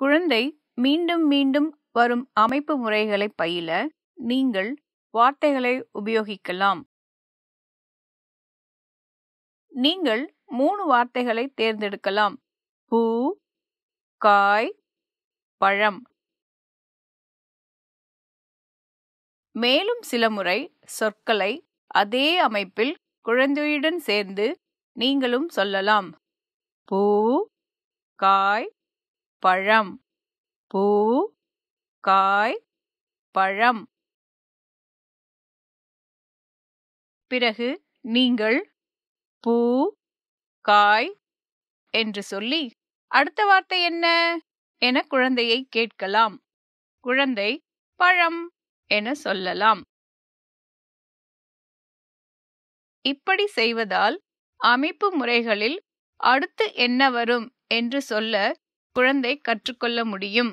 குழந்தை மீண்டும் மீண்டும் வரும் அமைப்பு முறைகளை பயில நீங்கள் வார்த்தைகளை உபயோகிக்கலாம் நீங்கள் மூணு வார்த்தைகளை தேர்ந்தெடுக்கலாம் பூ காய் பழம் மேலும் சில முறை சொற்களை அதே அமைப்பில் குழந்தையுடன் சேர்ந்து நீங்களும் சொல்லலாம் பூ காய் பழம் பூ காய் பழம் பிறகு நீங்கள் பூ காய் என்று சொல்லி அடுத்த வார்த்தை என்ன என குழந்தையை கேட்கலாம் குழந்தை பழம் என சொல்லலாம் இப்படி செய்வதால் அமைப்பு முறைகளில் அடுத்து என்ன வரும் என்று சொல்ல குழந்தை கற்றுக்கொள்ள முடியும்